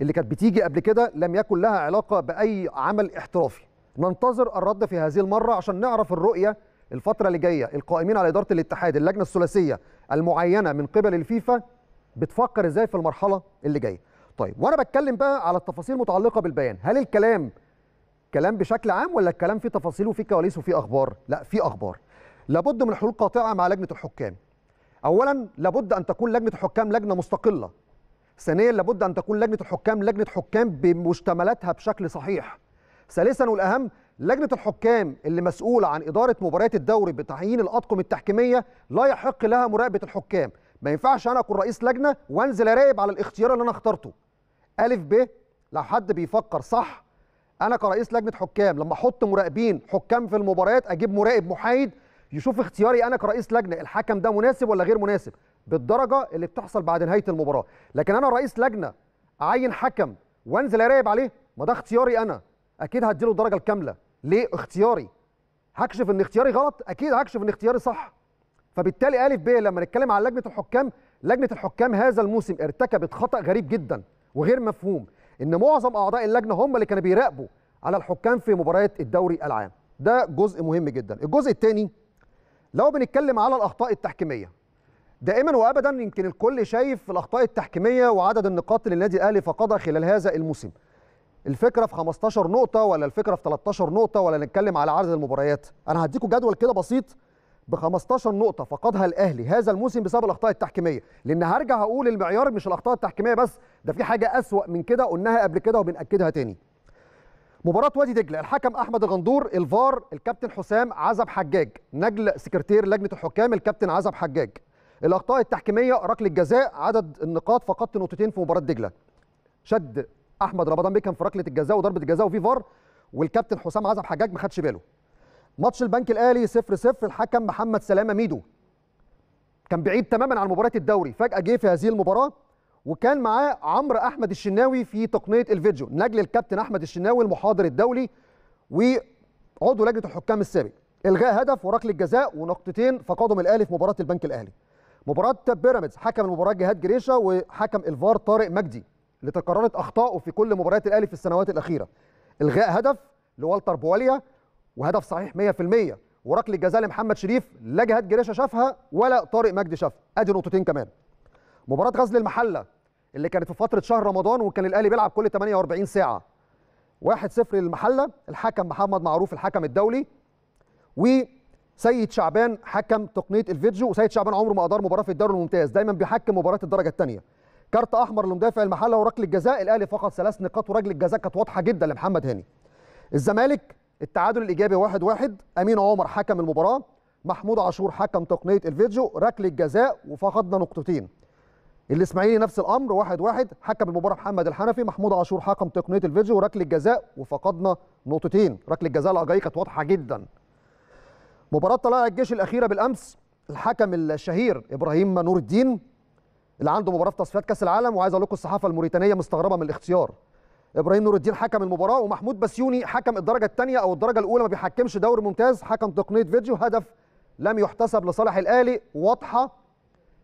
اللي كانت بتيجي قبل كده لم يكن لها علاقه باي عمل احترافي ننتظر الرد في هذه المره عشان نعرف الرؤيه الفتره اللي جايه القائمين على اداره الاتحاد اللجنه الثلاثيه المعينه من قبل الفيفا بتفكر ازاي في المرحله اللي جايه طيب وانا بتكلم بقى على التفاصيل المتعلقه بالبيان هل الكلام كلام بشكل عام ولا الكلام فيه تفاصيل وفيه كواليس وفيه اخبار لا في اخبار لابد من حلول قاطعه مع لجنه الحكام اولا لابد ان تكون لجنه الحكام لجنه مستقله ثانيا لابد ان تكون لجنه الحكام لجنه حكام بمشتملاتها بشكل صحيح ثالثا والاهم لجنه الحكام اللي مسؤوله عن اداره مباريات الدوري بتعيين الاطقم التحكيميه لا يحق لها مراقبه الحكام ما ينفعش انا اكون رئيس لجنه وانزل اراقب على الاختيار اللي انا اخترته الف ب لو حد بيفكر صح انا كرئيس لجنه حكام لما احط مراقبين حكام في المباريات اجيب مراقب محايد يشوف اختياري انا كرئيس لجنه الحكم ده مناسب ولا غير مناسب بالدرجه اللي بتحصل بعد نهايه المباراه لكن انا رئيس لجنه اعين حكم وانزل اراقب عليه ما ده اختياري انا اكيد هديله الدرجه الكامله ليه اختياري هكشف ان اختياري غلط اكيد هكشف ان اختياري صح فبالتالي الف ب لما نتكلم على لجنه الحكام لجنه الحكام هذا الموسم ارتكبت خطا غريب جدا وغير مفهوم ان معظم اعضاء اللجنه هم اللي كانوا بيراقبوا على الحكام في مباريات الدوري العام ده جزء مهم جدا الجزء الثاني لو بنتكلم على الاخطاء التحكيميه دائما وابدا يمكن الكل شايف الاخطاء التحكيميه وعدد النقاط اللي النادي الاهلي فقدها خلال هذا الموسم الفكره في 15 نقطه ولا الفكره في 13 نقطه ولا نتكلم على عدد المباريات انا هديكم جدول كده بسيط ب 15 نقطه فقدها الاهلي هذا الموسم بسبب الاخطاء التحكيميه لان هرجع اقول المعيار مش الاخطاء التحكيميه بس ده في حاجه اسوا من كده قلناها قبل كده وبناكدها تاني مباراة وادي دجلة الحكم أحمد الغندور الفار الكابتن حسام عزب حجاج نجل سكرتير لجنة الحكام الكابتن عزب حجاج الأخطاء التحكيمية ركل الجزاء عدد النقاط فقدت نقطتين في مباراة دجلة شد أحمد رمضان بيكم في ركلة الجزاء وضربة الجزاء وفي فار والكابتن حسام عزب حجاج ما خدش باله ماتش البنك الأهلي 0 0 الحكم محمد سلامة ميدو كان بعيد تماما عن مباراة الدوري فجأة جه في هذه المباراة وكان معاه عمرو احمد الشناوي في تقنيه الفيديو نجل الكابتن احمد الشناوي المحاضر الدولي وعضو لجنه الحكام السابق الغاء هدف وركله جزاء ونقطتين فقدهم الاهلي في مباراه البنك الاهلي مباراه بيراميدز حكم المباراه جهاد جريشه وحكم الفار طارق مجدي اللي تكررت اخطائه في كل مباريات الاهلي في السنوات الاخيره الغاء هدف لوالتر بواليا وهدف صحيح 100% وركله جزاء لمحمد شريف لا جهاد جريشه شافها ولا طارق مجدي شافها ادي نقطتين كمان مباراه غزل المحله اللي كانت في فتره شهر رمضان وكان الاهلي بيلعب كل 48 ساعه 1-0 للمحله الحكم محمد معروف الحكم الدولي وسيد شعبان حكم تقنيه الفيديو وسيد شعبان عمره ما ادار مباراه في الدوري الممتاز دايما بيحكم مباراه الدرجه الثانيه كارت احمر لمدافع المحله وركله جزاء الاهلي فقد ثلاث نقاط ورجل جزاء كانت واضحه جدا لمحمد هاني الزمالك التعادل الايجابي 1-1 واحد واحد. امين عمر حكم المباراه محمود عاشور حكم تقنيه الفيديو ركله جزاء وفقدنا نقطتين الاسماعيلي نفس الامر واحد واحد حكم المباراه محمد الحنفي محمود عاشور حكم تقنيه الفيديو وركله جزاء وفقدنا نقطتين ركله جزاء العجائي كانت واضحه جدا مباراه طلائع الجيش الاخيره بالامس الحكم الشهير ابراهيم نور الدين اللي عنده مباراه في تصفيات كاس العالم وعايز اقول لكم الصحافه الموريتانيه مستغربه من الاختيار ابراهيم نور الدين حكم المباراه ومحمود بسيوني حكم الدرجه الثانيه او الدرجه الاولى ما بيحكمش دوري ممتاز حكم تقنيه فيديو هدف لم يحتسب لصالح الاهلي واضحه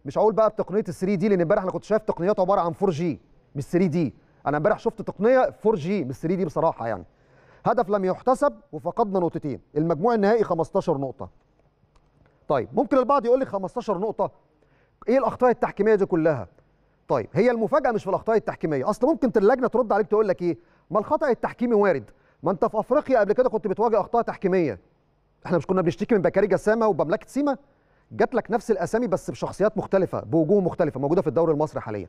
مش هقول بقى بتقنيه ال 3 دي لان امبارح انا كنت شايف تقنيات عباره عن 4 جي مش 3 دي انا امبارح شفت تقنيه 4 جي مش 3 دي بصراحه يعني هدف لم يحتسب وفقدنا نقطتين المجموع النهائي 15 نقطه طيب ممكن البعض يقول لي 15 نقطه ايه الاخطاء التحكيميه دي كلها طيب هي المفاجاه مش في الاخطاء التحكيميه اصل ممكن اللجنه ترد عليك تقول لك ايه ما الخطا التحكيمي وارد ما انت في افريقيا قبل كده كنت بتواجه اخطاء تحكيميه احنا مش كنا بنشتكي من بكاري جسامه وبملكه سيما جات لك نفس الاسامي بس بشخصيات مختلفه بوجوه مختلفه موجوده في الدوري المصري حاليا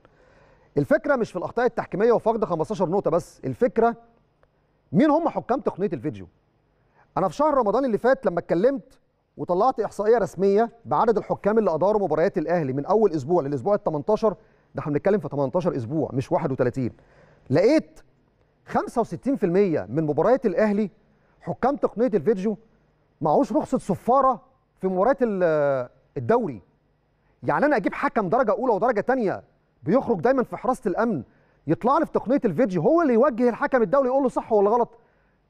الفكره مش في الاخطاء التحكيميه وفقد 15 نقطه بس الفكره مين هم حكام تقنيه الفيديو انا في شهر رمضان اللي فات لما اتكلمت وطلعت احصائيه رسميه بعدد الحكام اللي اداروا مباريات الاهلي من اول اسبوع للاسبوع ال 18 ده احنا بنتكلم في 18 اسبوع مش 31 لقيت 65% من مباريات الاهلي حكام تقنيه الفيديو معهوش رخصه صفاره في مباراه الدوري يعني انا اجيب حكم درجه اولى ودرجه ثانيه بيخرج دايما في حراسه الامن يطلع لي في تقنيه الفيديو هو اللي يوجه الحكم الدولي يقول له صح ولا غلط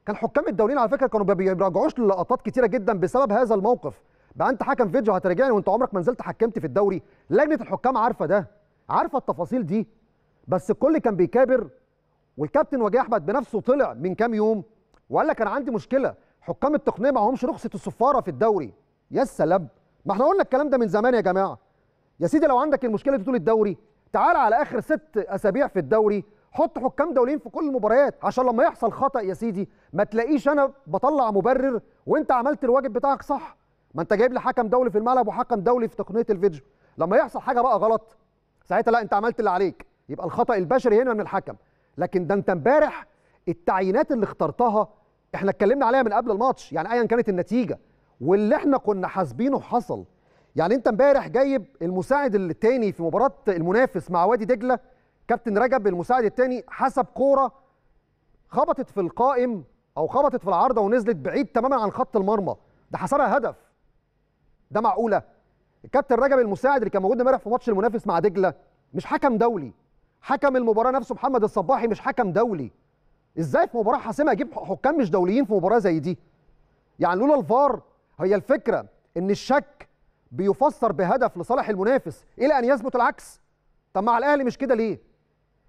كان حكام الدوليين على فكره كانوا ما بيراجعوش للقطات كتيره جدا بسبب هذا الموقف بقى انت حكم فيديو هترجعني وانت عمرك ما نزلت حكمت في الدوري لجنه الحكام عارفه ده عارفه التفاصيل دي بس الكل كان بيكابر والكابتن وجيه احمد بنفسه طلع من كام يوم وقال لك انا عندي مشكله حكام التقنيه معهمش رخصه الصفاره في الدوري يا سلام ما احنا قلنا الكلام ده من زمان يا جماعه يا سيدي لو عندك المشكله دي طول الدوري تعال على اخر ست اسابيع في الدوري حط حكام دوليين في كل المباريات عشان لما يحصل خطا يا سيدي ما تلاقيش انا بطلع مبرر وانت عملت الواجب بتاعك صح ما انت جايب لي حكم دولي في الملعب وحكم دولي في تقنيه الفيديو لما يحصل حاجه بقى غلط ساعتها لا انت عملت اللي عليك يبقى الخطا البشري هنا من الحكم لكن ده انت امبارح التعيينات اللي اخترتها احنا اتكلمنا عليها من قبل الماتش يعني ايا كانت النتيجه واللي احنا كنا حاسبينه حصل يعني انت امبارح جايب المساعد الثاني في مباراه المنافس مع وادي دجله كابتن رجب المساعد الثاني حسب كوره خبطت في القائم او خبطت في العارضه ونزلت بعيد تماما عن خط المرمى ده حسبها هدف ده معقوله الكابتن رجب المساعد اللي كان موجود امبارح في ماتش المنافس مع دجله مش حكم دولي حكم المباراه نفسه محمد الصباحي مش حكم دولي ازاي في مباراه حاسمه اجيب حكام مش دوليين في مباراه زي دي يعني لولا الفار هي الفكرة ان الشك بيفسر بهدف لصالح المنافس الى ان يثبت العكس طب مع الاهلي مش كده ليه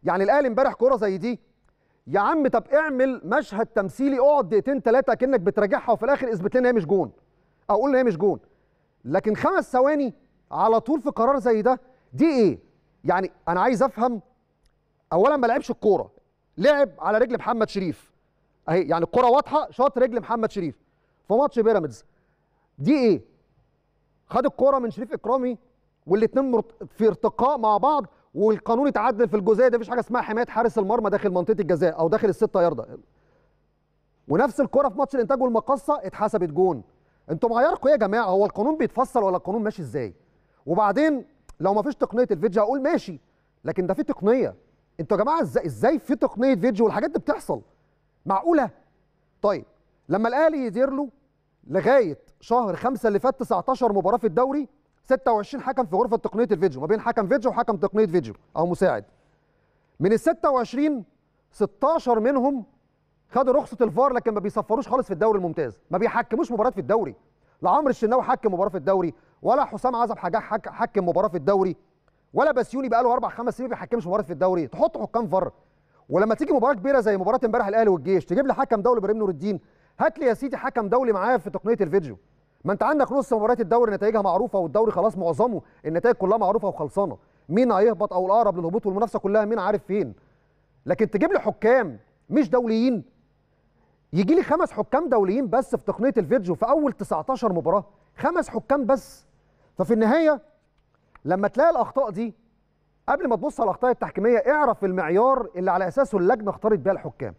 يعني الاهلي امبارح كوره زي دي يا عم طب اعمل مشهد تمثيلي اقعد دقيقتين ثلاثه كانك بتراجعها وفي الاخر اثبت لنا هي مش جون او قول لنا هي مش جون لكن خمس ثواني على طول في قرار زي ده دي ايه يعني انا عايز افهم اولا ما لعبش الكوره لعب على رجل محمد شريف اهي يعني الكوره واضحه شاط رجل محمد شريف في ماتش بيراميدز دي ايه خد الكوره من شريف اكرامي والاثنين في ارتقاء مع بعض والقانون اتعدل في الجزئيه ده مفيش حاجه اسمها حمايه حارس المرمى داخل منطقه الجزاء او داخل الستة يارده ونفس الكره في ماتش الانتاج والمقصه اتحسبت جون انتوا معيركم ايه يا جماعه هو القانون بيتفصل ولا القانون ماشي ازاي وبعدين لو ما فيش تقنيه الفيديو هقول ماشي لكن ده في تقنيه انتوا يا جماعه ازاي ازاي في تقنيه فيديو والحاجات دي بتحصل معقوله طيب لما الاهلي يدير له لغايه شهر خمسة اللي فات 19 مباراه في الدوري 26 حكم في غرفه تقنيه الفيديو ما بين حكم فيديو وحكم تقنيه فيديو او مساعد من ال 26 16 منهم خدوا رخصه الفار لكن ما بيصفروش خالص في الدوري الممتاز ما بيحكموش مباريات في الدوري لا عمرو الشناوي حكم مباراه في الدوري ولا حسام عزب حجاج حكم مباراه في الدوري ولا بسيوني بقى له اربع خمس سنين ما بيحكمش مباراه في الدوري تحط حكام فار ولما تيجي مباراه كبيره زي مباراه امبارح الاهلي والجيش تجيب لي حكم دولي ابراهيم نور الدين هات لي يا سيدي حكم دولي معايا في تقنيه الفيديو ما انت عندك نص مباريات الدوري نتائجها معروفه والدوري خلاص معظمه النتائج كلها معروفه وخلصانه مين هيهبط او الاقرب للهبوط والمنافسه كلها مين عارف فين لكن تجيب لي حكام مش دوليين يجي لي خمس حكام دوليين بس في تقنيه الفيديو في اول 19 مباراه خمس حكام بس ففي النهايه لما تلاقي الاخطاء دي قبل ما تبص على الاخطاء التحكيميه اعرف المعيار اللي على اساسه اللجنه اختارت بيها الحكام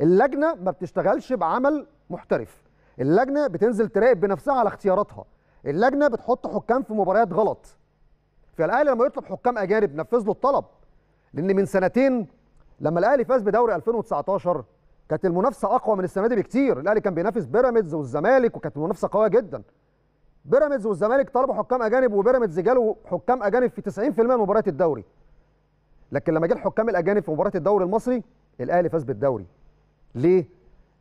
اللجنه ما بتشتغلش بعمل محترف اللجنه بتنزل تراقب بنفسها على اختياراتها اللجنه بتحط حكام في مباريات غلط فالاهلي لما يطلب حكام اجانب نفذ له الطلب لان من سنتين لما الاهلي فاز بدوري 2019 كانت المنافسه اقوى من السنه دي بكتير الاهلي كان بينافس بيراميدز والزمالك وكانت المنافسه قويه جدا بيراميدز والزمالك طلبوا حكام اجانب وبيراميدز جاله حكام اجانب في 90% من مباريات الدوري لكن لما جه الحكام الاجانب في مباراه الدوري المصري الاهلي فاز بالدوري ليه؟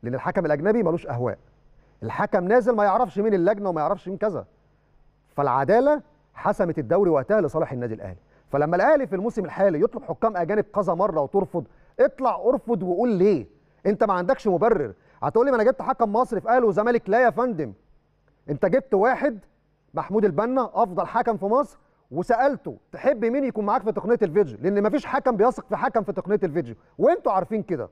لأن الحكم الأجنبي ملوش أهواء الحكم نازل ما يعرفش مين اللجنة وما يعرفش مين كذا فالعدالة حسمت الدوري وقتها لصالح النادي الأهلي فلما الأهلي في الموسم الحالي يطلب حكام أجانب كذا مرة وترفض اطلع ارفض وقول ليه انت ما عندكش مبرر هتقول لي ما انا جبت حكم مصري في اهلي وزمالك لا يا فندم انت جبت واحد محمود البنا افضل حكم في مصر وسالته تحب مين يكون معاك في تقنيه الفيديو لان مفيش حكم بيثق في حكم في تقنيه الفيديو وانتوا عارفين كده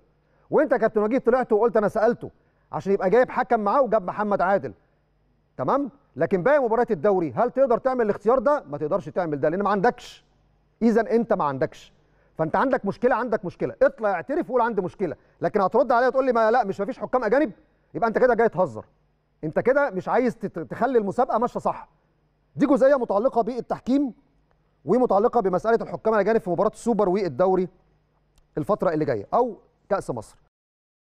وانت يا كابتن وجيه طلعت وقلت انا سالته عشان يبقى جايب حكم معاه وجاب محمد عادل تمام لكن باقي مباريات الدوري هل تقدر تعمل الاختيار ده ما تقدرش تعمل ده لان ما عندكش اذا انت ما عندكش فانت عندك مشكله عندك مشكله اطلع اعترف وقول عندي مشكله لكن هترد عليا تقول لي ما لا مش مفيش حكام اجانب يبقى انت كده جاي تهزر انت كده مش عايز تخلي المسابقه ماشيه صح دي جزئيه متعلقه بالتحكيم ومتعلقه بمساله الحكام الاجانب في مباراه السوبر والدوري الفتره اللي جايه او كاس مصر